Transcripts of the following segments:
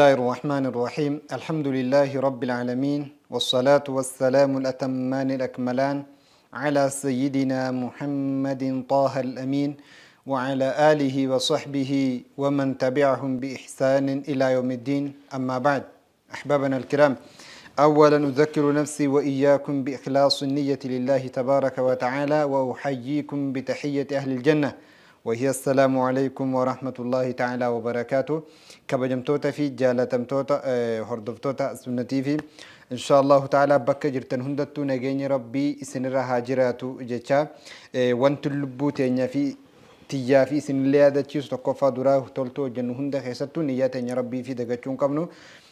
الله الرحمن الرحيم الحمد لله رب العالمين والصلاة والسلام الأتمان الأكملان على سيدنا محمد طه الأمين وعلى آله وصحبه ومن تبعهم بإحسان إلى يوم الدين أما بعد أحبابنا الكرام أولا أذكر نفسي وإياكم بإخلاص النية لله تبارك وتعالى وأحييكم بتحية أهل الجنة وهي السلام عليكم ورحمة الله تعالى وبركاته kabajamtoota fi jaalatamtoota hordoftoota sunnatii fi insha allahu ta'ala bakka jirtan hundattuu nageenya rabbii isinirra haa jiraatu jecha wanti lubbuu teenya fi tiyyaa fi isinillee yaadachiisu tokkoffaa duraa toltuu hojjennu hunda keessattuu niyyaa teenya rabbii fi dagachuu hin qabnu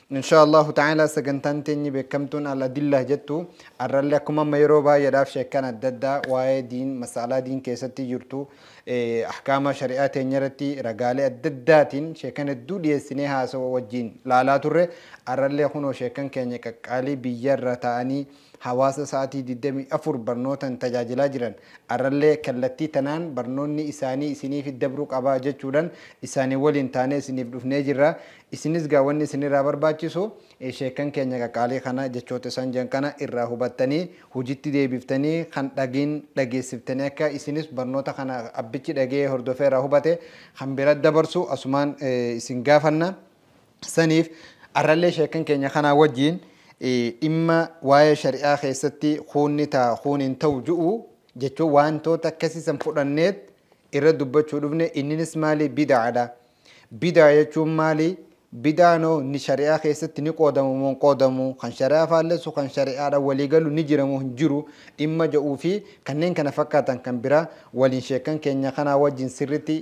إن شاء الله تعالى سجنتان تني بكمتون على دلة جتو الرلة كم ما يروبا يدافش كان الددا واي دين مسألة دين كيستي يرتو إيه، أحكام شريعة تنيرتي رجال الددة تين شكان الدود يسنيها سو وجين لا لا ترى الرلة خنو شكان كان قالي بيجر تاني hawaasa isaatii 24 barnootan tajaajilaa jiran arrallee kallattii tanaan barnoonni isaanii isiniif dabruu qabaa jechuudhaan isaanii waliin taanee isiniif dhufnee jirra. Isinis gaawwanni isinirraa barbaachisu sheekan keenya qaqaalee kana jechoota isaan jiran kana irraa hubattanii hojiitti deebiftanii kan dhageen dhageessiftanii akka isinis barnoota kana abbichi dhagee hordofee irraa hubate kan bira dabarsu asumaan isin gaafanna. Saniif arrallee sheekan keenya kanaa wajjin imma waa'ee shari'aa keessatti kuunni taakuun hin ta'u ju'u jechuun wantoota akkasiisan fudhanneet irra dubbachuu dhufne inninis maali bidaadha. Bidaa jechuun maali? bidaanoo ni shari'aa keessatti ni qoodamu moo qoodamu kan shari'aa faallesu kan shari'aadha walii galu ni jiramu hin jiru dhimma ja'uu fi kanneen kana fakkaatan kan biraa waliin sheekan keenya kanaa wajjin sirritti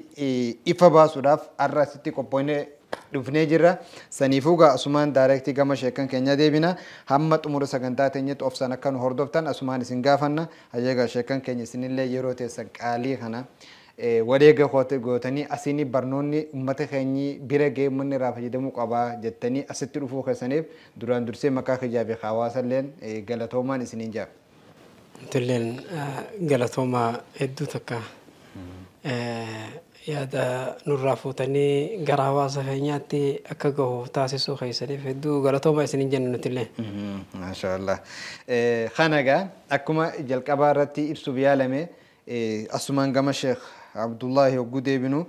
ifa baasuudhaaf har'a asitti qophoine dhufnee jirra. Saniifuu gaa asumaan daayirektii gama sheekan keenya deebina. Hamma xumura sagantaa teenyetti of sana kan hordoftan asumaan isin gaafanna. Ayyaga sheekan keenya isinillee yeroo teessan qaalii kana. wadeega gootanii asiin barnoonni uummata keenya bira ga'ee manni irraa fayyadamuu qabaa jettanii asitti dhufuu keessaniif duraan dursee maqaa kijaabe hawaasalleen galatoomaan isiniin jaabe. Tulleen galatooma hedduu takka yaada nurraa fuutanii gara hawaasa keenyaatti akka gahu taasisuu keessaniif hedduu galatooma isinin jenna nutillee. Maashaallah. Kanagaa akkuma jalqabaa irratti ibsuuf yaalame asumaan gama Sheekh Abdullaahi Hogguu deebinu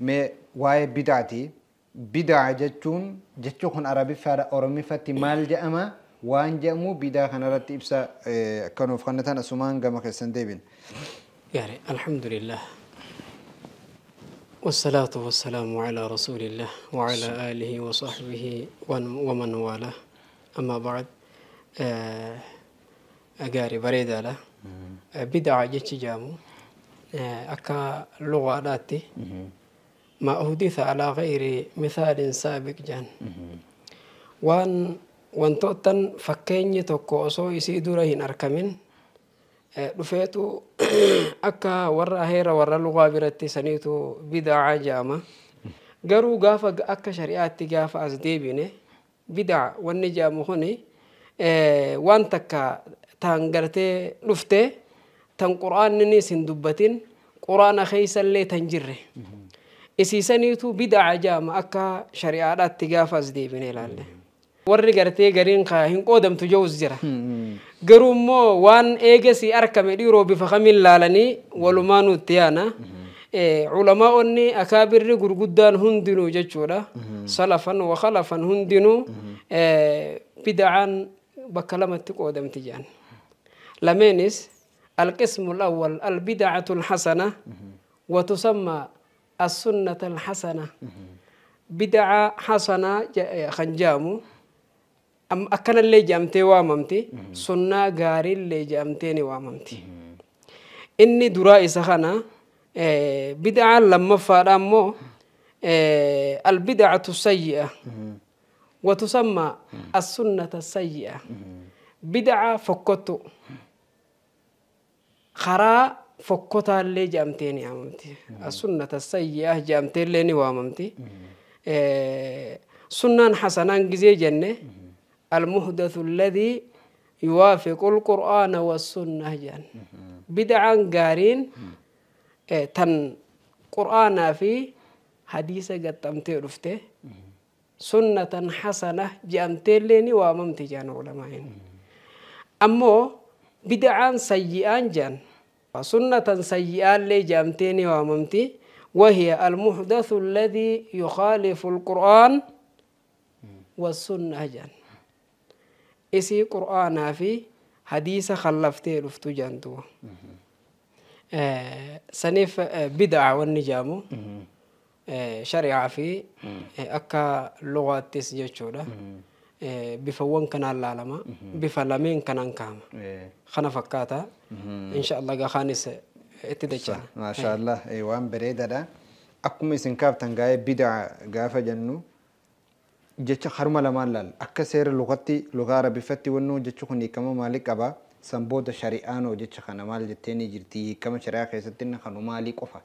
mee waa'ee bidaati. Bidaa jechuun jechuun kun Arabiffaadha Oromiffatti maal jedhama waan jedhamu bidaa kanarratti ibsa akka nuuf asumaan gama keessan deebina. Gaarii alhamdulillah. والصلاة والسلام على رسول الله وعلى آله وصحبه ومن والاه أما بعد أقاري آه، بريدة له آه، بدعة جيتش جامو آه، أكا لغة لاتي ما أهديث على غير مثال سابق جان وان وان توتن فكيني توكو أصو يسيدو دوره أركمين dhufeetu akka warra heera warra lugaa biratti saniitu bidaa jaama. Garuu gaafa akka shari'aatti gaafa as deebine bidaa wanni jaamu kuni waan takka taan gartee dhufte tan quraanni isin dubbatin quraana keeysallee tan jirre. Isiisaniitu bidaa jaama akka shari'aadhaatti gaafa as deebine ilaalle. Warri gartee gariin hin qoodamtu jawus jira. garuu immoo waan eegesi arkame dhiiroo bifa kamiin laalanii walumaa nutti yaana. Culamaa onni akaabirri gurguddaan hundinuu jechuudha. Salafan wakalafan hundinuu bidacaan bakka lamatti qoodamti jedhan. Lameenis القسم الأول البدعة الحسنة وتسمى السنة الحسنة بدعة حسنة خنجام akkanallee jedhamtee waamamti sunnaa gaariillee jedhamtee ni waamamti. Inni duraa isa kana bid'aan lammaffaadha ammoo albid'atu sayyi'a watusamma assunnata sayyi'a bid'aa fokkottu karaa fokkotaallee jedhamtee ni waamamti assunnata sayyi'a jedhamteellee ni waamamti sunnaan hasanaan gizee jenne. المحدث الذي يوافق القرآن والسنة جان بدعا قارين إيه، تن قرآن في حديثة قد تمتير رفته سنة حسنة جامتي ليني واممتي جان علمائين أمو بدعا سيئا جان سنة سيئا لي جامتيني واممتي وهي المحدث الذي يخالف القرآن والسنة جان isii qura'aanaa fi hadiisa kallaftee dhuftu jaantuba. Saniif bid'a wanni jaamu shari'aa fi akka lugaattis jechuudha. Bifawwan kanaan laalama. Bifa lameen kanaan kaama. Kana fakkaata. Insha Allah gahaanis itti dachana. Maashaa Allah waan bareedaadha. Akkuma isin kaaftan gaa'ee bid'a gaafa jennu. jecha haruma lamaan laal akka seera lugatti lugaa rabbifatti wannoo jechuun kun hiikama maalii qaba sanboota shari'aanoo jecha kana maal jettee ni jirti hiikama shari'aa keessatti kanu maalii qofa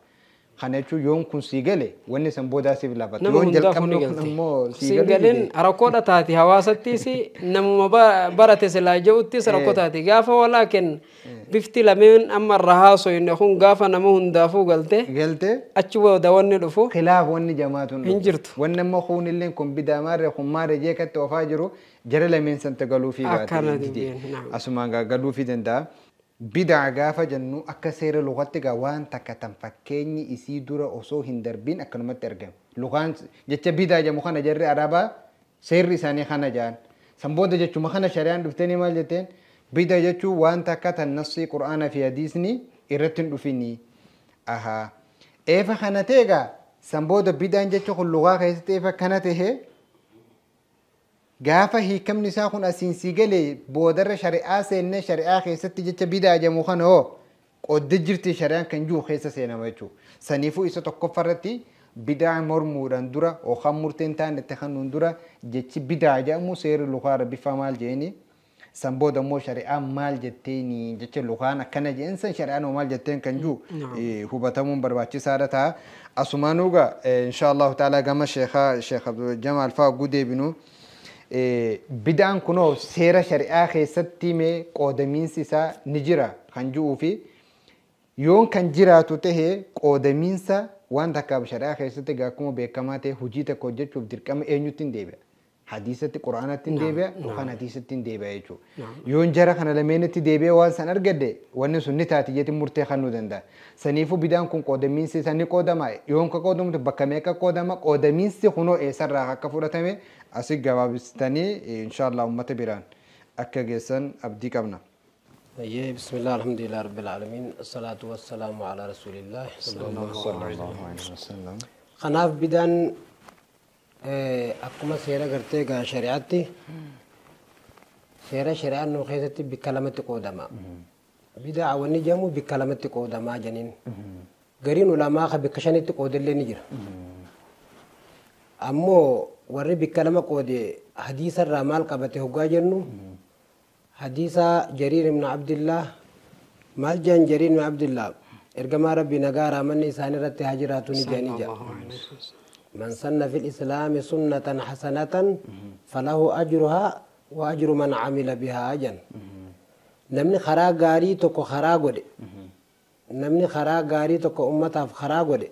kana jechuun yoon kun sii galee wanni san boodaasiif laafata. Nama hundaaf ni galte. Sii galeen rakkoodha taate hawaasattis namuma barate silaa jiruuttis rakkoo taate gaafa walaa kenna bifti lameen amma irra haasoo inni kun gaafa nama hundaafuu galte. Galte. Achi booda wanni dhufu. Khilaaf wanni jamaatu hin jirtu. Wanni amma kun illee kun bidaamaarra kun maara jeeqatti ofaa jiru jara lameen santa galuufii baate. Akkana Asumaan galuufii danda'a. bidaca gaafa jennu akka seera lugaatti gaa waan takka tan fakkeenyi isii dura osoo hin darbiin akkanumatti argamu lugaan jecha bidaa jedhamu kana jarri arabaa seerri isaanii kana jedhan san booda jechuma kana shari'aan dhuftanii maal jetteen bida jechuun waan takka tan nassii qura'aana fi hadiisni irratti hin dhufini ahaa eefa kana ta'e gaa san booda bidaan jecha kun lugaa keessatti eefa kana ta'e قافة هي كم نساخن أسين سيقلي بودر شريعة سينة شريعة خيست جتش بدا جموخن هو قد جرتي شريعة جو خيسة سينة ميتو سنيفو إسا تكفرتي بدع مرموران درا وخم مرتين تان تخنون درا جتش بدع جامو سير لغارة بفمال جيني سنبود مو شريعة مال جتيني جتش لغانا كان جنسا شريعة مال جتين جو هو بتمون برباتي سارتها أسمانوغا إن شاء الله تعالى قام الشيخ شيخ عبد الجمال فا قدي بنو bidaan kunoo seera shari'aa keessatti mee qoodamiinsi isaa ni jira kan ji'uu yoon kan jiraatu tahe qoodamiinsa waan takkaaf shari'aa keessatti akkuma beekamaa ta'e hojii tokko hojjechuuf dirqama eenyutti hin deebi'a. حديثة القرآن تندبى نعم. نعم. وخان حديثة تندبى يجو نعم. يون جرا خان لمن تندبى وان سنر قدي وان سنة تاتي جت مرتي خانو دندا سنيفو بيدان كون قدمين سي سني قدما يون كقدم تبكميك قدما قدمين سي خنو إيسر راه كفورة تامي أسي جواب استني إيه إن شاء الله أمة بيران أكا أبدي كابنا أيه بسم الله الحمد لله رب العالمين الصلاة والسلام على رسول الله صلى الله عليه وسلم خناف بدان أقوم سيرة قرتي كان شريعتي سيرة شريعة نوخيزتي بكلمة قودما بدعة والنجم بكلمة قودما جنين قرين ولا ما خ بكشانة قود اللي نجر أمو warri bikkalama qoode hadiisa irraa maal qabate hoggaa jennu hadiisa jariir ibna abdillah maal jedhan jariir ibna abdillah ergamaa rabbi nagaa raamanni isaanii irratti haa jiraatu ni jedhanii jedha من سن في الإسلام سنة حسنة فله أجرها وأجر من عمل بها أجن namni karaa gaarii tokko karaa godhe namni karaa gaarii tokko ummataaf karaa godhe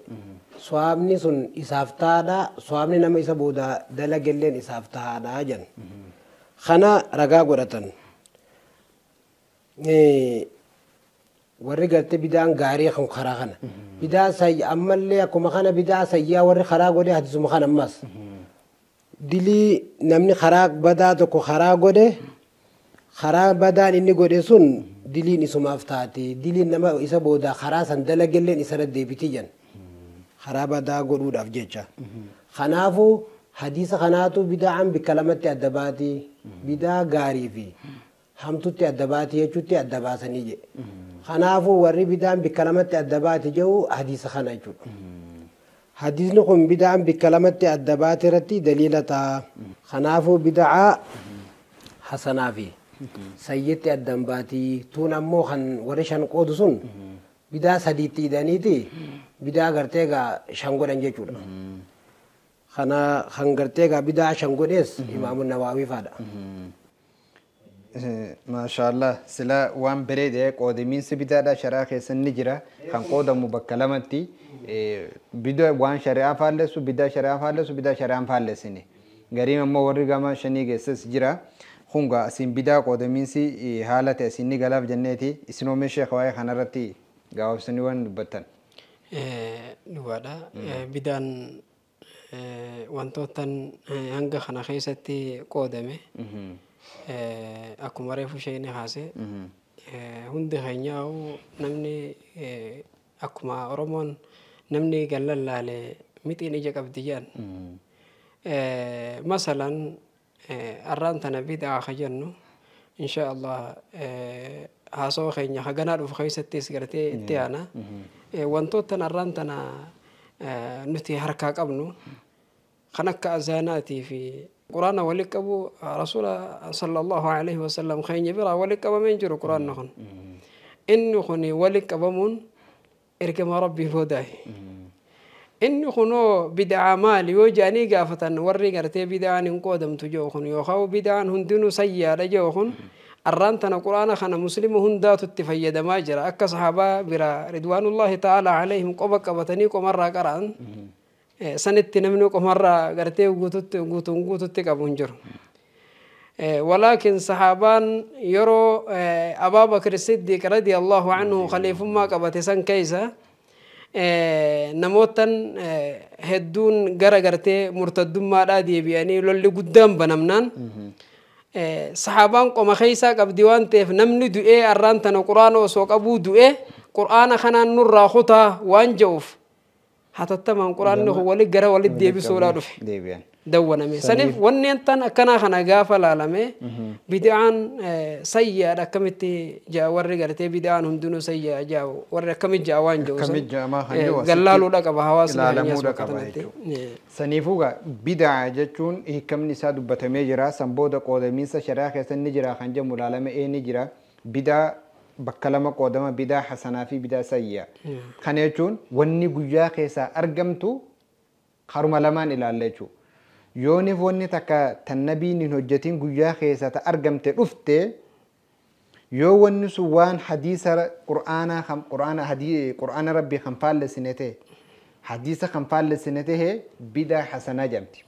swaabni sun isaaf taadha swaabni nama isa booda dalagelleen isaaf taadha jan kana ragaa godhatan warri gartee bidaan gaarii kan karaa kana bidaa say ammallee akkuma kana bidaa sayyaa warri karaa godhe hadisuma kan ammas dilii namni karaa badaa tokko karaa godhe karaa badaan inni godhe sun diliin isumaaf taate diliin nama isa booda karaa san dalagelleen isarra deebitiyyan karaa badaa godhuudhaaf jecha kanaafuu hadiisa kanaatu bidaan bikka lamatti adda baati bidaa gaarii fi hamtutti adda baati jechuutti adda baasanii jedhe kanaafuu warri bidaan bikka lamatti adda baate jiru hadiisa kana jechuudha. Hadiisni kun bidaan bikka lamatti adda baate irratti daliila ta'a. Kanaafuu bida'aa hasanaa fi sayyitti addan baatii tuun ammoo kan warri shan qoodu sun bidaa sadiitti hidhaniiti bidaa gartee gaa shan godhan jechuudha. Kana kan gartee gaa bidaa shan godhees imaamu nawaawii faadha. maashaallah silaa waan bareedee qoodamiinsa bitaadhaa sharaa keessan ni jira kan qoodamu bakka lamatti bida waan shari'aa faallesu bidaa shari'aa faallesu bidaa shari'aan faallesini gariin ammoo warri gama shanii keessas jira hunga asiin bidaa qoodamiinsi haala ta'e asiin ni galaaf jenneeti isin oomisha waa'ee kanarratti gaawabsanii waan dubbattan. Dhugaadha bidaan wantootan hanga kana keessatti qoodame. akumareefushayne haase hundi hanyaa'u namni akkuma oromoon namni gallallaale mixiin ija qabdiyyaan masalan arraan tana bidaa ka jennu insha allah haasoo keenya haganaa dhufu keessattis gartee itti aana wantoottan arraan tana nuti harkaa qabnu kan akka azaanaatii fi qur'aana wali qabu rasuula sallallahu alayhi wasallam keenya biraa wali qabamee jiru qur'aan noqon inni kun wali qabamuun ergama rabbii boodaaye inni kunoo bid'aa maali yoo jedhanii gaafatan warri gartee bid'aan hin qoodamtu jedhu kun yookaan bid'aan hundinuu sayyaadha jedhu kun arraan tana qur'aana kana muslima hundaatu itti fayyadamaa jira akka sahaabaa biraa ridwaanullahi ta'ala alayhim qoba qabatanii qomarraa qara'an. Eh, sanitti namni qomarraa gartee guututti guutuun guututti qabu ولكن صحابان يرو أبا بكر الصديق رضي الله عنه خليفة ما قبت سن كيسا نموتن هدون غرا غرتي مرتد ما رادي بياني لولي قدام بنمنان صحابان قوم خيسا قب ديوان تيف نمني دوئي أرانتنا قرآن وسوق أبو دوئي قرآن خنا نور راخوتا وانجوف حتتم القرآن هو ولي جرا ولي ديبي سولا دف دوّنا مي سنف ونين تن كنا خنا جافا لالمه بدعان سيئة ركمتي جا ورّي قالت بدعان هم دونه سيئة جا ورّي كم جا وان جو كم جا ما خنجو جلالو لك بهواس لا لا مودا كبايتو سنفوغا بدعة جتون هي كم نساد بتمجرا سنبودا قدمين سشراخ سنجرا خنجم لالمه إيه نجرا بدعة bakka lama qoodama bidaa hasanaa fi bidaa sayyaa. Kana jechuun wanni guyyaa keessaa argamtu karuma lamaan ilaalla jechuudha. Yoonif wanni takka tan nabiin hin hojjetiin guyyaa keessaa ta argamte dhufte yoo wanni sun waan hadiisa qur'aanaa qur'aana rabbii kan faallesine ta'e hadiisa kan faallesine ta'e bidaa hasanaa jedhamti.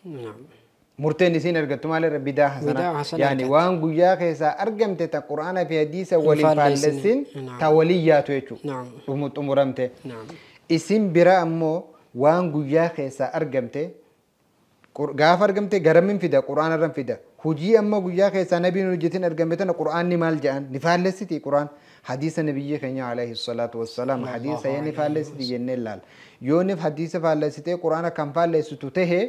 مرتين سين ارغتما له ربي ده حسنا يعني وان غيا كيسا ارغمت تا قران في حديث ولي فالسين تاولي ياتو يچو نعم, نعم. ومرمت نعم اسم برا امو وان غيا كيسا ارغمت غاف ارغمت غرم في ده قران رم في ده حجي امو غيا كيسا نبي نوجتين ارغمت القران ني مال جان نفالسيتي قران حديث النبي كان عليه الصلاة والسلام حديث يعني فالس دي ينلال يونف حديث فالس تي كم فالس تتهي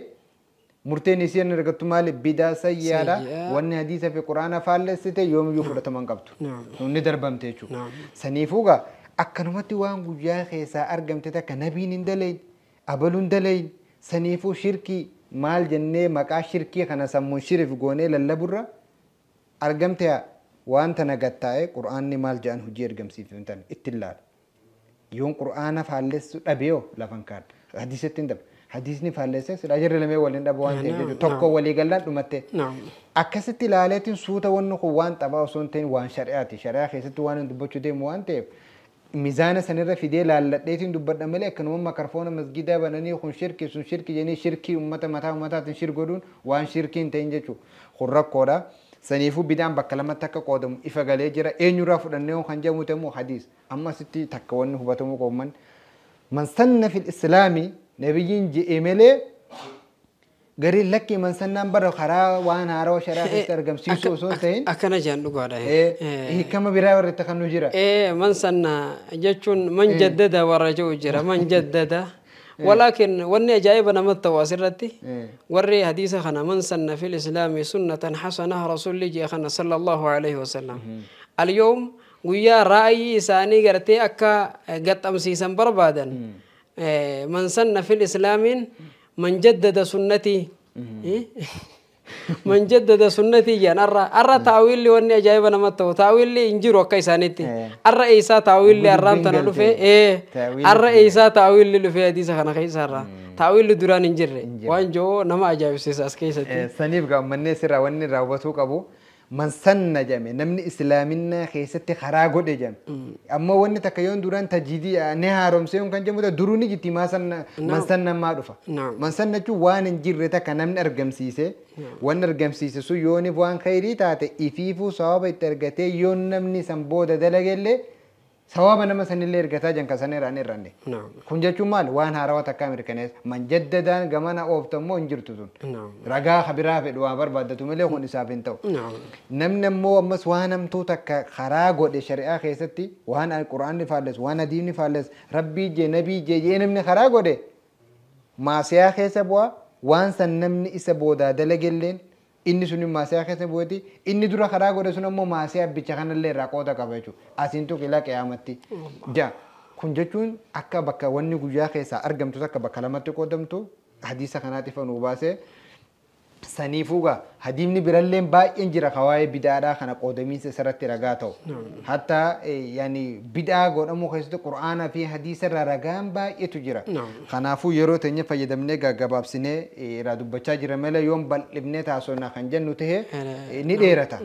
murteen isiin argattu maali bidaa sayyaadha wanni hadiisa fi quraana faallessite yoomiyyuu fudhataman qabdu ni darbamte jechuudha. Saniifuu gaa akkanumatti waan guyyaa keessaa argamte takka nabiin hin dalayin abaluun dalayin saniifuu shirkii maal jennee maqaa shirkii kana sammuun shirif goonee lallaburra argamte waan tana gattaa'ee quraanni maal jedhan hojii argamsiifamtan itti laala. Yoon quraana faallessu dhabeeyoo lafan kaadha hadiisatti hin dabra. حديثني فالسه سلاجر لمي ولين دبو انت توكو ولي غلا دمت نعم اكستي لالتين سوته ونقو وان طبا وسنتين وان شرعاتي شرعه خيست وان دبوچو دي وان تي ميزان سنره في دي لالتين دبد ملي كنو ميكروفون مسجد بناني خن شرك سن شرك يعني شرك امته متا متا تن شرك دون وان شرك تنجچو خركورا سنيفو بيدان بكلمه تك قودم افغالي جرا اينو رافو دنيو خنجمو تمو حديث اما ستي تكون هبتمو قومن من سن في الاسلامي نبيين جيميلي garii lakki mansannaan bara karaa waan haarawaa sharaa keessatti argamsiisu osoo ta'in. Akkana jedhan dhugaadha. Hiikama biraa warreetta kan nu jira. Mansanna jechuun man jaddada warra jiru jira man jaddada. ولكن وني جايب انا مت واسرتي وري حديث خنا من سن في الاسلام سنه حسنه رسول الله خنا صلى الله عليه وسلم اليوم ويا رايي ساني غرتي اكا غتم سيسن بربادن من سن في الإسلام من جدد سنتي من جدد سنتي جان أرى أرى تأويل لي وني أجايب أنا متو تأويل لي إنجير وكاي سانتي أرى إيسا تأويل لي أرام تنلو في إيه أرى إيسا تأويل لي لفي هذه سخنا خي سارة تأويل لي دوران إنجير وان جو نما أجايب سيس أسكيس سنيب كم من نسر وان راوبتو كابو من سن جامي نمني إسلامنا خيست خراغو دي جام أما وني تكيون دوران تجديد نها رمسيون كان جمو دروني جتي ما سن نعم. من سن ما رفا نعم. من سن جو وان جرتا كنمن أرقم سيسي نعم. وان أرقم سيسي سو يوني وان خيري تاتي إفيفو صواب الترقتي يون نمني سنبودة دلقل ثواب نما سن اللي ارغتا جن كسن ران ران نعم كون جچو مال وان هاروت كامير كنيس من جددان غمنا اوفتمو انجرتون نعم رغا خبرا في دوا بربادتو ملي هون حسابين نعم. تو نعم نم نم مو امس وانم تو تك خرا غود شريعه خيستي وان القران فالس وان دين فالس ربي جي نبي جي ينم خرا غود ما سيا خيسبوا وان سن نم اسبودا دلجلين inni suni maasaa keessa bu'eeti inni dura karaa godhe sun ammoo maasaa abbicha kanallee raqoota qaba jechuudha asiintu qilaa qe'aamatti ja kun jechuun akka bakka wanni guyyaa keessaa argamtus akka bakka lamatti qoodamtu hadiisa kanaatiif nu baasee saniifuugaa hadiimni birallee baay'een jira kawaa'ee bidhaadhaa kana qoodamiinsa isarratti ragaa ta'u. Hatta bidhaa godhamu keessatti qura'aanaa fi hadiisa irraa ragaan baay'etu jira. Kanaafuu yeroo teenya fayyadamnee gaggababsinee irraa dubbachaa jira malee yoon bal'ifnee taasifnaa kan jennu tahee ni dheerata.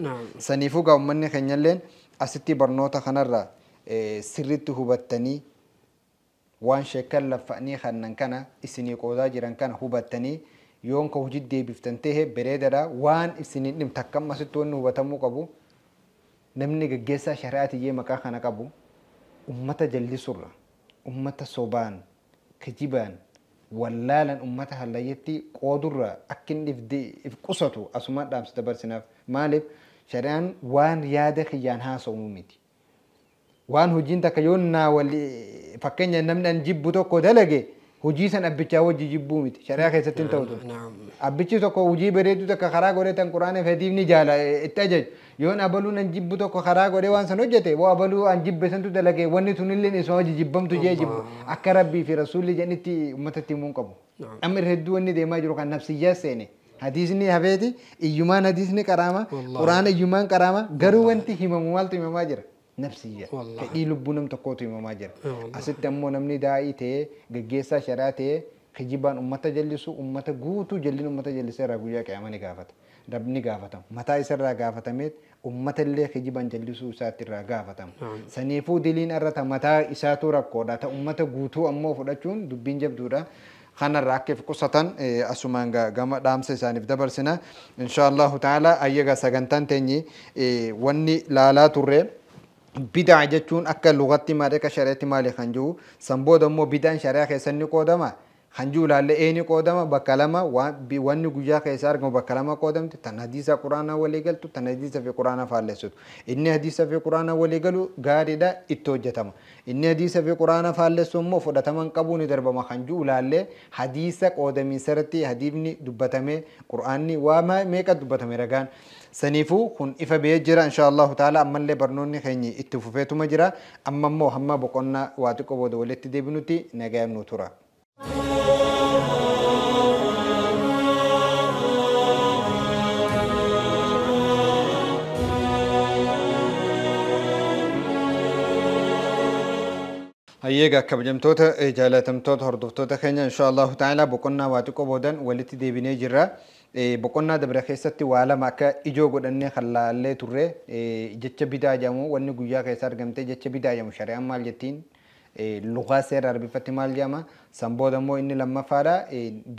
Saniifuugaa uummanni keenyalleen asitti barnoota kanarra sirriitti hubattanii waan sheekkan laffa'anii kannan kana isinii qoodaa jiran kana hubattanii. yoonka hojii deebiftan ta'e bareedaadha waan isiniin dhimtakkamma sitti wanni hubatamuu qabu namni gaggeessaa shari'aatiyyee maqaa kana qabu ummata jallisurra ummata sobaan kijibaan wallaalan ummata hallayyetti qoodurra akkinni if qusatu asumaan dhaamsa dabarsinaaf maaliif shari'aan waan yaada kiyyaan haasa'uu miti waan hojiin takka yoon naa fakkeenya namni an jibbu tokko dalage hojii san abbichaa wajji jibbuumiti shari'aa keessatti hin ta'utu. Abbichi tokko hojii bareedu tokko karaa godhee tan quraana fedhiifni jaala itti ajaju yoon abaluu nan jibbu tokko karaa godhee waan san hojjete boo abaluu an jibbe santu dalage wanni tunillee isuma hojii jibbamtu jee jibbu akka rabbii fi rasuulli jedhanitti uummatatti imuu qabu. Amma hedduu wanni deemaa jiru kan nafsiyyaa seene. Hadiisni hafeeti iyyumaan hadiisni qaraama quraana iyyumaan qaraama garuu wanti himamu maaltu himamaa jira. nafsiyya ka dhii lubbuu namta kootu himamaa jira asitti ammoo namni daa'ii ta'ee gaggeessaa sharaa ta'ee kijibaan ummata jallisu ummata guutuu jalliin ummata jalliseerraa guyyaa qiyaamaa ni gaafata dabni gaafatama mataa isarraa gaafatameet ummata illee kijibaan jallisuu isaatti irraa gaafatama saniifuu diliin irrata mataa isaatu rakkoodha ta ummata guutuu ammoo fudhachuun dubbiin jabduudha. خنر راكف قصة أسمان جمع دام سيساني في دبر سنة إن شاء الله تعالى أيها سجنتان تاني وني لا لا تري bidaa jechuun akka lugatti malee akka shari'aatti maali kan jiru san booda immoo bidaan shari'aa keessatti ni qoodama kan jiru laallee eeni qoodama bakka lama wanni guyyaa keessaa argamu bakka lama qoodamti tan hadiisa quraanaa walii galtu tan hadiisa fi quraanaa faallessutu inni hadiisa fi quraanaa walii galu gaariidha itti hojjetama inni hadiisa fi quraanaa faallessu immoo fudhataman qabuun ni darbama kan jiru laallee hadiisa qoodamiin sarratti hadiifni dubbatame quraanni waa meeqa dubbatame ragaan saniifuu kun ifa biyya jira insha Allahu taala ammallee barnoonni keenya itti fufeetuma jira amma immoo hamma boqonnaa waa xiqqoo booda walitti deebinutti nagaa nu tura. ayyeega kabajamtoota jaalatamtoota hordoftoota keenya insha allahu ta'ala boqonnaa waa xiqqoo boodan walitti deebinee jirra boqonnaa dabra keessatti waa lama akka ijoo godhannee kan laallee turre jecha bidaa jedhamu wanni guyyaa keessa argamte jecha bidaa jedhamu shari'aan maal jettiin lugaa seera arbifatti maal jedhama san booda immoo inni lammaffaadha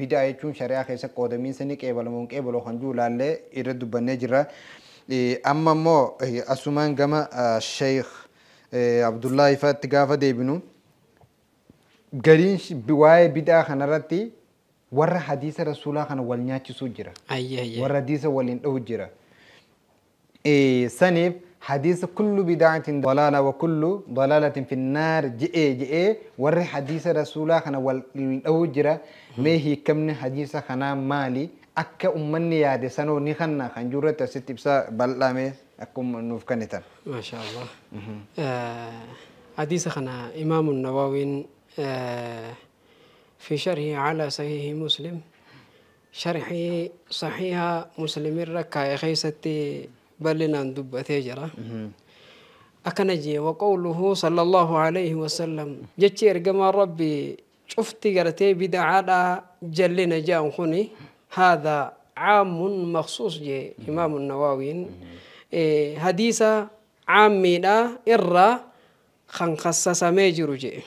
bidaa jechuun shari'aa keessa qoodamiinsa ni qeebalamuun qeebaloo kan jiru laallee irra dubbannee jirra amma immoo asumaan gama sheekh abdullaa ifaatti gaafa deebinu gariin waa'ee bidhaa kanarratti warra hadisa rasuulaa kana wal sujira jira. Warra hadiisa waliin dha'u jira. Saniif hadiisa kullu bidaatiin dalala wa kullu dalaalatiin finnaar je'ee je'ee warri hadisa rasuulaa kana wal dha'u jira. Mee hiikamni hadisa kanaa mali Akka ummanni yaade sanoo ni kanna kan jirratti asitti ibsaa bal'ame akkuma nuuf kennitan. Maashaa Allah. Hadiisa kana imaamuun nawaawiin آه، في شرحه على صحيح مسلم شرح صحيح مسلم الركا خيستي بلنا ندب تجرا أكنجي وقوله صلى الله عليه وسلم جتير كما ربي شفتي قرتي بدعاء جلنا جاء خني هذا عام مخصوص جي إمام النووي إيه حديث عامي إرّا خنخصص ميجر جي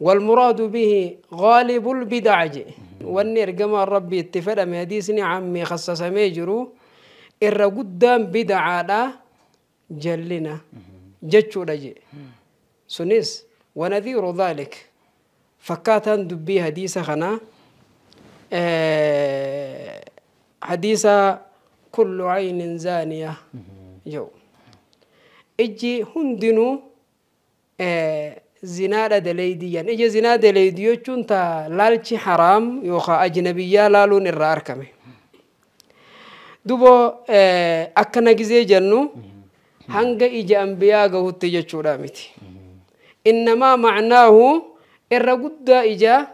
والمراد به غالب البدعج والنير كما ربي اتفاد من مهديسني عمي خصص ميجرو إرى قدام بدعالا جلنا جتشو لجي سنس ونذير ذلك فكاتا دبي حديث خنا أه حديث كل عين زانية جو إجي هندنو أه zinaadha daleydiyaan ija zinaa daleydii jechuun taa laalchi haraam yookaan ajnabiyyaa laaluun irraa arkame. Duboo akkana gizee jennu hanga ija ambiyaa gahutti jechuudha miti. Innamaa macnaahu irra guddaa ija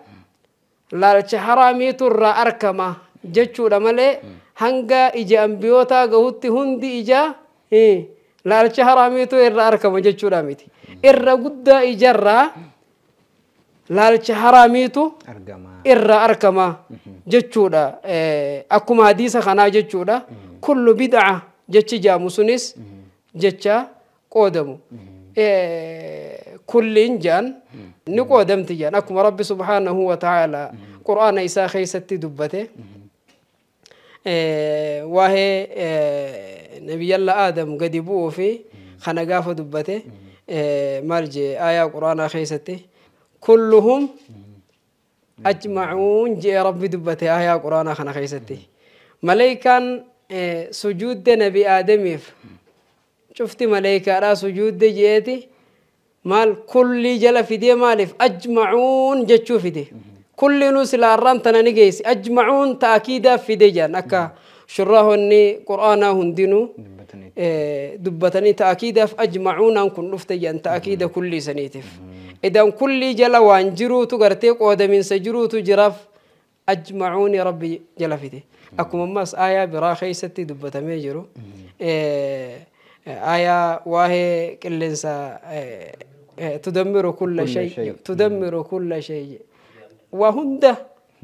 laalcha haraamiitu irraa arkama jechuudha malee hanga ija ambiyootaa gahutti hundi ija laalcha haraamiitu irraa arkama jechuudha miti. irra guddaa ijaarraa laalcha haraamiitu irra arkama jechuudha. Akkuma hadiisa kanaa jechuudha. Kullu bid'a jechi jaamu sunis jecha qoodamu. Kulliin jaan ni qoodamti jaan akkuma rabbi subhaanahu wa ta'ala qura'aana isaa keessatti dubbate. Waa'ee nabiyyalla aadam gadi bu'uu fi kana gaafa dubbate. maal jee aayaa quraanaa keessatti kulluhum ajmacuun jee rabbi dubbate aayaa quraanaa kana keessatti maleeykaan sujuudde nabi aadamiif cufti maleeykaadhaa sujuudde jeeti maal kullii jala fidee maaliif ajmacuun jechuu fide kulliinuu silaarraan tana ni geessi ajmacuun ta'akiidaaf fide jaan akka shurraahonni quraanaa hundinuu. dubbatanii ta'akiidaaf ajmacuunaan kun dhufte jedhan ta'akiida kullii saniitiif. Idan kullii jala waan jiruutu gartee qoodaminsa jiruutu jiraaf ajmacuuni rabbi jala fide. Akkuma ammas aayaa biraa keessatti dubbatamee jiru. Aayaa waa'ee qilleensa tudammiru kulla shay tudammiru kulla shay waa hunda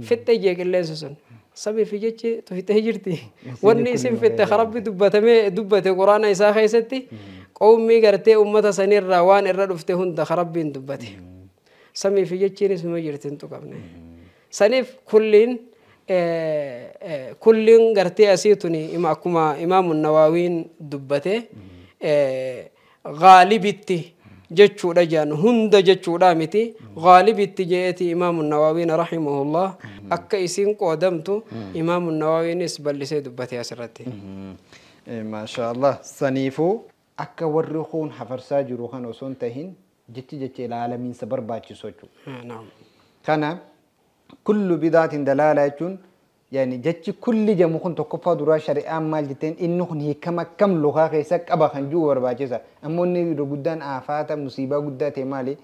fixxee jee qilleensi sun. سبي في جتة تفتح جرتي ورني اسم في التخرب دبته م دبته قرآن إسحاق خيستي قومي قرتي أمة سنير روان الرد افتهون تخرب بين دبته سمي في جتة اسم جرتين تقبلني سنيف كلين آه، آه، كلين قرتي أسيتني إما أكما إمام النواوين دبته آه، غالبتي jechuudha jaan hunda jechuudha miti gaalibitti je'eeti imaamu nawaawiin rahimahullah akka isiin qoodamtu imaamu nawaawiinis bal'isee dubbate asirratti. Maashaallah saniifuu akka warri kun hafarsaa jiru kan osoo hin tahin jechi jecha ilaalamiinsa barbaachisu jechuudha. Kana kullu bidaatiin dalaalaa jechuun يعني جت كل جمو كنت كفا درا شريعة مال جتين إنه خن هي كم كم لغة أبا خن جو خنجو ورباجيسا أما إني رجودان آفات مصيبة قدا تمالي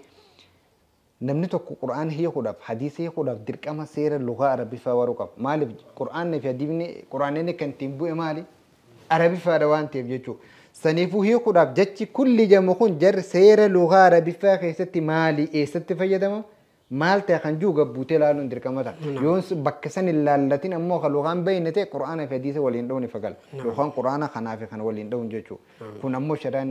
نمني تو القرآن هي خلاف حديث هي خلاف درك أما سير اللغة عربي فاوروكاب مالي قرآن نفيا القرآن قرآن نكن تنبو مالي عربي فاروان تيب جتشو saniifuu hiikuudhaaf jechi kulli jamu kun jarri seera lugaa arabiffaa keessatti maalii eessatti fayyadama maal ta'e kan juu gabbuutee ilaaluun dirqamata yoon bakka san ilaallatin ammoo kan luqaan bayyina ta'e quraana fi hadiisa waliin dhawni fagal yookaan quraana kanaa fi kana waliin dhawun jechuudha kun ammoo shadaan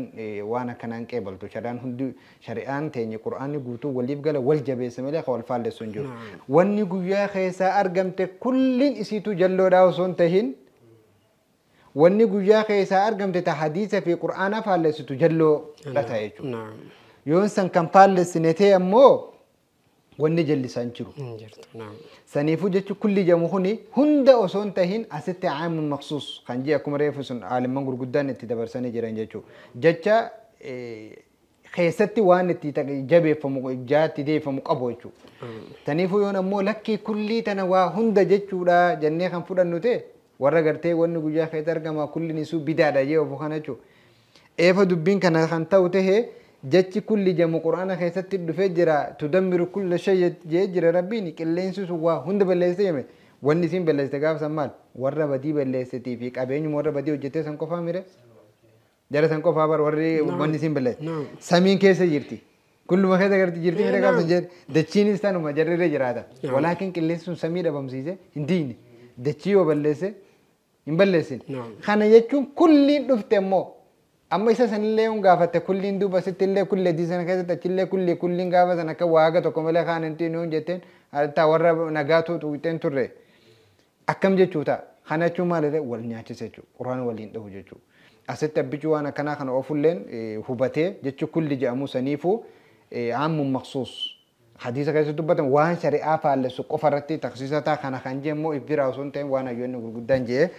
waan akkanaan qeebaltu shadaan hundi shari'aan teenye quraanni guutuu waliif gala wal jabeessa malee kan wal faallessu hin jiru wanni guyyaa keessaa argamte kulliin isiituu jalloodhaa osoo hin tahin wanni guyyaa keessaa argamte ta hadiisa fi quraana faallessitu jalloo dha ta'e jechuudha yoon san kan faallessine ta'e ammoo wanni jallisaan jiru. Saniifuu jechuun kulli jamu kuni hunda osoo hin tahin asitti caamun maqsuus kan jee akkuma reefu sun aalimman gurguddaan itti dabarsanii jiran jechuudha. Jecha keessatti waan itti jabeeffamu jaatti deeffamu qabu jechuudha. Saniifuu yoon ammoo lakkii kullii tana waa hunda jechuudha jennee kan fudhannu ta'e warra gartee wanni guyyaa keessatti argama kulli nisuu bidaadha jee ofu kana jechuudha. Eefa dubbiin kana kan ta'u tahee. jechi kulli jamu quraana keessatti dhufee jira tudammiru kulla shayya jee jira rabbiin qilleensi sun waa hunda balleessee jame wanni isin balleessite gaafa san maal warra badii balleessitii fi qabeenyuma warra badii hojjettee san qofaa mire jara san qofaa bar warri wanni isin balleesse samiin keessa jirti kulluma keessa garti jirti mire gaafa san jedhe dachiinis tanuma jarriree jiraata walaakin qilleensi sun samii dhabamsiise hin diine dachii yoo balleesse hin balleessine kana jechuun kulliin dhufte immoo amma isa sanillee un gaafatte kulliin duuba sittillee kulli adii sana keessatti achillee kulli kulliin gaafa sana akka waaga tokko malee kaanantii nuun jetteen taa warra nagaatu tuuxeen turre akkam jechuuta kanachuu maalidha wal nyaachise jechuudha quraan waliin dhahu jechuudha asitti abbichuu waan akkanaa kana ofulleen hubatee jechu kulli jedhamu saniifuu hammu maqsuus hadiisa keessatti dubbatan waan shari'aa faallesu qofarratti taqsiisataa kana kan jemmoo ifbiraa osoo hin ta'in waan hayyoonni gurguddaan jee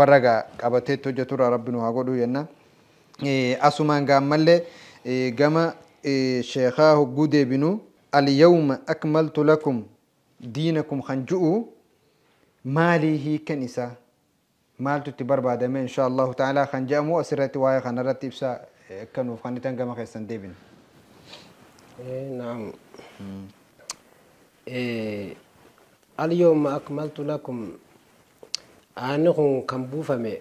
warra qabateetti hojjeturraa rabbi nu haa godhuu jennaan. إيه، أسمان قاملة إيه، قام إيه، شيخه قودي بنو اليوم أكملت لكم دينكم خنجؤو مالي هي كنسة مال تتبر بعد ما إن شاء الله تعالى خنجامو أسرتي وايا خنرتي بسا كانوا في خانتان قام خيستان ديبن نعم إيه اليوم أكملت لكم أنا كم بوفا مي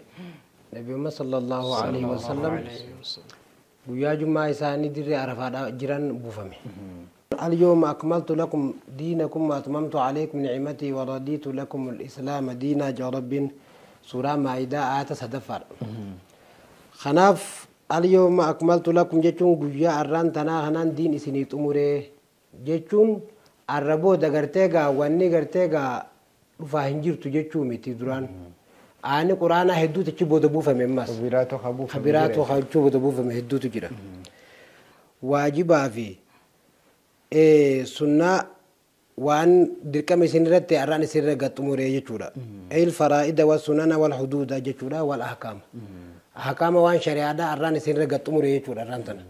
نبي الله عليه وسلم wasallam mhm. mhm. guyyaa jummaa isaanii dirree arafaadhaa جيران buufame. اليوم أكملت لكم دينكم وأتممت عليكم نعمتي ورديت لكم الإسلام دينا جرب سورة مائدة آية سدفر خناف اليوم أكملت لكم جتون قويا أران تنا هنان دين إسنيت أموري جتون الربو دغرتيغا واني غرتيغا رفاهنجر تجتون متي ani quraana hedduutu achi booda buufame ammas khabiraatu achi booda buufame hedduutu jira waajibaa fi sunnaa waan dirqama isin irratti arraan isin irra gaxumure jechuudha il faraa'ida wal sunana wal huduuda jechuudha wal ahkaama ahkaama waan shari'aadha arraan isin irra gaxumure jechuudha arraan tana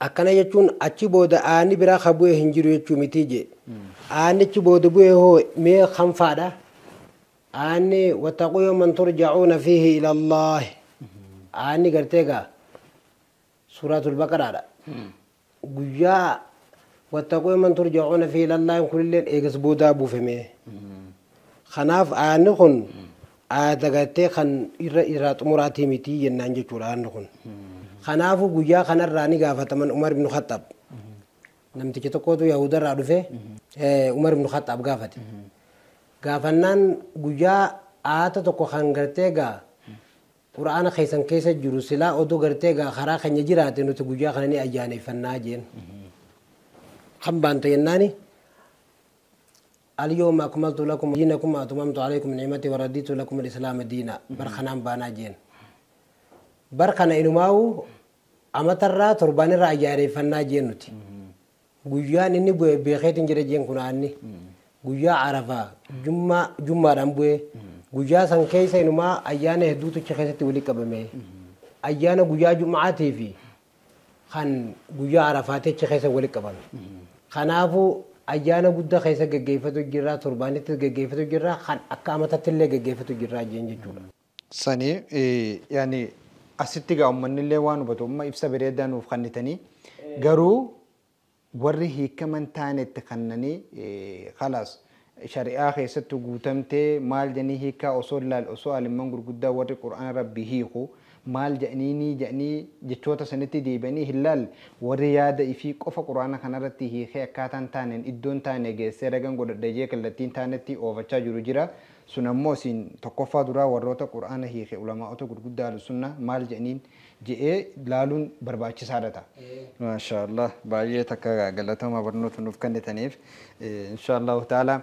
akkana jechuun achi booda aani biraa kabu'e hin jiru jechuu miti je aani achi booda bu'e hoo mee kanfaadha aanni wattaquu yooman turjacuuna fiihi ila allahi aanni garteegaa suuraatul baqaraadha guyyaa wattaquu yooman turjacuuna fiihi ila allahi kunilleen eegas boodaa buufame kanaaf aanni kun aada gartee kan irra irraa xumuraatii mitii jennaan jechuudha aanni kun kanaafu guyyaa kanarraa ni gaafataman umar ibnu khaxab namtichi tokkotu yahudarraa dhufe umar ibnu khaxab gaafate gaafannaan guyyaa aata tokko kan gartee gaa quraana keessan keessa jiru silaa odoo gartee gaa karaa kanya jiraate nuti guyyaa kana ni ayyaaneffannaa jeen. Kan baanta jennaani اليوم أكملت لكم دينكم وأتممت عليكم نعمتي ورديت لكم الإسلام دينا برخنان بانا جين برخنا إنماو أمترا تربان رأي جاري فنا جين نتي guyyaa inni beekeetiin jira jeen kun guyyaa arafaa jummaadhaan bu'ee guyyaa san keessa inumaa ayyaana hedduutu achi keessatti walitti qabame ayyaana guyyaa jumaatii fi kan guyyaa arafaatti achi keessa walitti qabame kanaafuu ayyaana guddaa keessa gaggeeffatu jirra torbaanitti gaggeeffatu jirra kan akka amatatti illee gaggeeffatu jirra jeen jechuudha. Sani yaani asitti gaa uummanni illee waan hubatu ibsa bareedaa nuuf kannitanii garuu warri hiikaman taanetti kannanii khalaas shari'aa keessatti guutamtee maal jedhanii hiikaa osoo laal osoo alimman gurguddaa warri qura'aan rabbi hiiku maal jedhanii jedhanii jechoota sanitti deebi'anii hin laalle warri yaada ifii qofa quraana kanarratti hiikee akkaataan taaneen iddoon taane geessee ragan godhadhajee kallattiin taanetti oofachaa jiru jira sun ammoo isin tokkoffaa duraa warroota quraana hiike ulamaa'ota gurguddaa sunna maal jedhaniin ji'ee ilaaluun barbaachisaadha ta'a. Maashaallah baay'ee takka galatama barnoota nuuf kennitaniif inshaallahu taala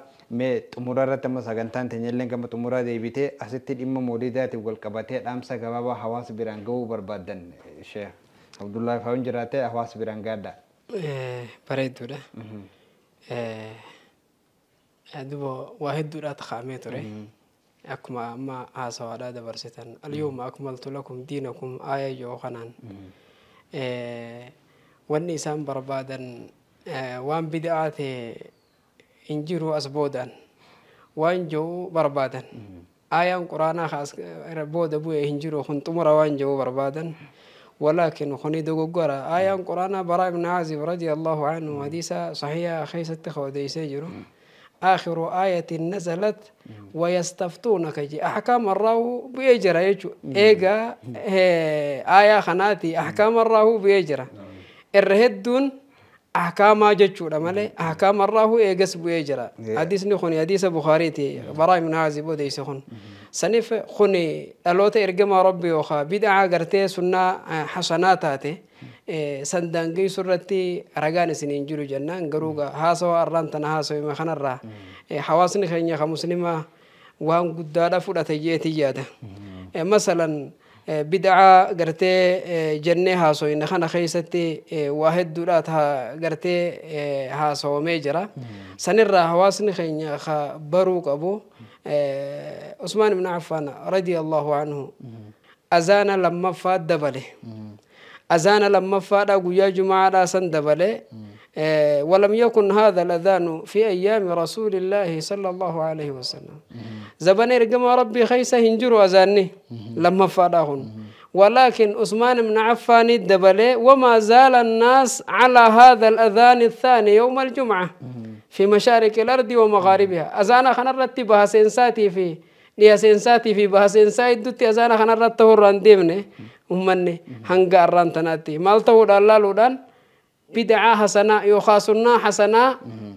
mee xumura irratti amma sagantaan teenyallee gama xumuraa deebitee asitti dhimma moolidaatiif wal qabatee dhaamsa gabaabaa hawaasa biraan ga'uu barbaaddan ishee Abdullaa Faawun jiraatee hawaasa biraan gaadha. Bareedduudha. Duuba waa hedduudhaa taa'amee ture. akkuma amma haasawaadhaa dabarsitan alyuuma akmaltu lakum diinakum aaya yoo kanaan wanni isaan barbaadan waan bid'aa ta'e hin jiru as boodaan waan jiru barbaadan aayaan quraanaa kaas booda bu'e hin jiru kun xumura waan jiru barbaadan ولكن خني دوغورا آيان قرآن براء بن عازب رضي الله عنه حديثا صحيحة خيسة خوديسة جرو آخر آية نزلت ويستفتونك جي أحكام الله بيجرى يجو إيجا آية خناتي أحكام الله بيجرى الرهدون أحكام جتشو مالي أحكام الله إيجس بيجرى إيه. حديث نخوني حديث بخاري تي براي من هذه بودي سخون سنف خوني ألوت إرجم ربي وخا بدعا قرتي سنة حسناتاتي sandaangaysu irratti ragaan isiniin jiru jennaan garuu haasawaa irraan tana haasawime kanarraa hawaasni keenya ka muslimaa waan guddaadha fudhate jeeti yaada. Masalan bid'aa gartee jennee haasawine kana keessatti waa hedduudhaa gartee haasawamee jira. Sanirraa hawaasni keenya ka baruu qabu Usmaan ibn Affaan radiyallahu anhu azaana lammaffaa dabale. أذان لما فادا قيا جمعة سندبله آه، ولم يكن هذا الأذان في أيام رسول الله صلى الله عليه وسلم زبني رقم ربي خيسة هنجر أذاني لما فاداهن ولكن عثمان بن عفان الدبلي وما زال الناس على هذا الأذان الثاني يوم الجمعة في مشارق الأرض ومغاربها أذان خنرت بها سنساتي في ليا سنساتي في بها سنساتي دوتي أذان خنرت هران ديمني uummanne hanga arraan tanaatti maal ta'uu laaluudhaan bid'aa hasanaa yookaan sunnaa hasanaa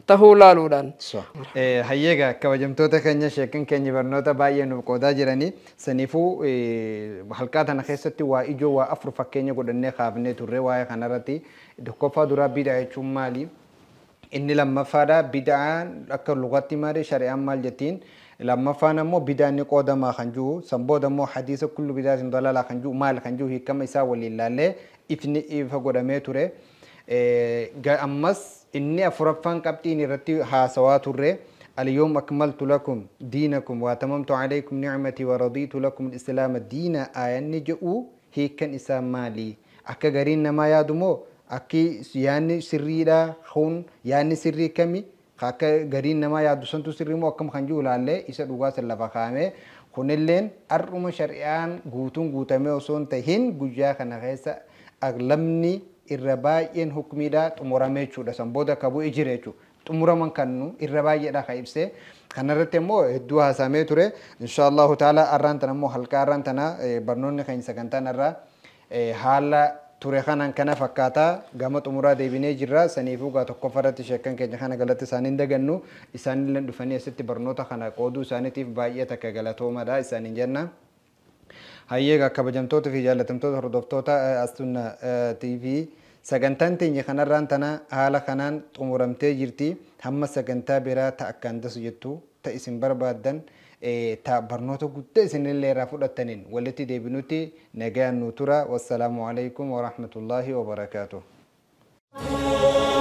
tahuu laaluudhaan. Hayyeegaa kabajamtoota keenya sheekan keenya barnoota baay'ee nuuf qoodaa jiranii saniifuu halkaa tana keessatti waa ijoo waa afur fakkeenya godhannee kaafnee turre waa'ee kanarratti tokkoffaa duraa bid'aa jechuun maali? Inni lammaffaadha bid'aan akka lugatti maali shari'aan maal jettiin? لما فانا مو بدان قودا ما خنجو سنبودا مو حديث كل بداية ضلالة خنجو مال خنجو هي كما يساوي لله إفني إيفا قودا ميتوري إيه، أمس إني أفرفان كابتيني رتي ها سواتوري اليوم أكملت لكم دينكم وأتممت عليكم نعمتي ورضيت لكم الإسلام دين آية نجؤ هيك كان إسام مالي أكا غرين ما يادمو أكي يعني سري لا خون يعني سري كمي akka gariin namaa yaaddu santu sirrimoo akkam kan jiru ilaallee isa dhugaas lafa kaa'ame kunilleen har'uma shari'aan guutuun guutamee osoo hin tahin guyyaa kana keessa aglamni irra baay'een hukumiidhaa xumuramee jechuudha san booda akka bu'ee jira jechuudha. xumuraman kannu irra baay'eedha ka ibsee kanarratti immoo hedduu haasamee ture inshaallahu taala arraan tana immoo halkaa arraan tana barnoonni kan sagantaan ture kanaan kana fakkaataa gama xumuraa deebinee jirra saniifuu gaa tokkoffarratti sheekkan keenya kana galatti isaaniin dagannu isaanillee dhufanii asitti barnoota kana qooduu isaaniitiif baay'ee takka galatoomadha isaaniin jenna. Hayyeega kabajamtoota fi jaallatamtoota hordoftoota Astunna TV sagantaan teenya kanarraan tana haala kanaan xumuramtee jirti hamma sagantaa biraa ta'a akkaan dasu jettu ta isin barbaaddan. Eh, barnoota gudda isinillee irraa fudhataniin walitti deebinutti nagaa nu tura wassalaamu alaikum warahmatullaahi wabarakaatuh.